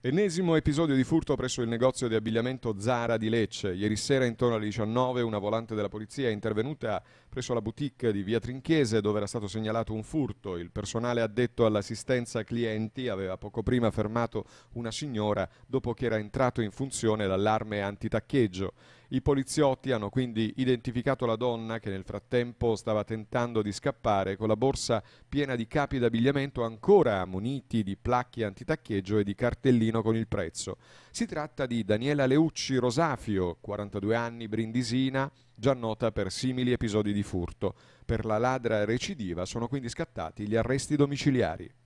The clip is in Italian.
Ennesimo episodio di furto presso il negozio di abbigliamento Zara di Lecce. Ieri sera intorno alle 19 una volante della polizia è intervenuta presso la boutique di Via Trinchiese dove era stato segnalato un furto. Il personale addetto all'assistenza clienti aveva poco prima fermato una signora dopo che era entrato in funzione l'allarme antitaccheggio. I poliziotti hanno quindi identificato la donna che nel frattempo stava tentando di scappare con la borsa piena di capi d'abbigliamento ancora muniti di placchi antitaccheggio e di cartellino con il prezzo. Si tratta di Daniela Leucci Rosafio, 42 anni, brindisina, già nota per simili episodi di furto. Per la ladra recidiva sono quindi scattati gli arresti domiciliari.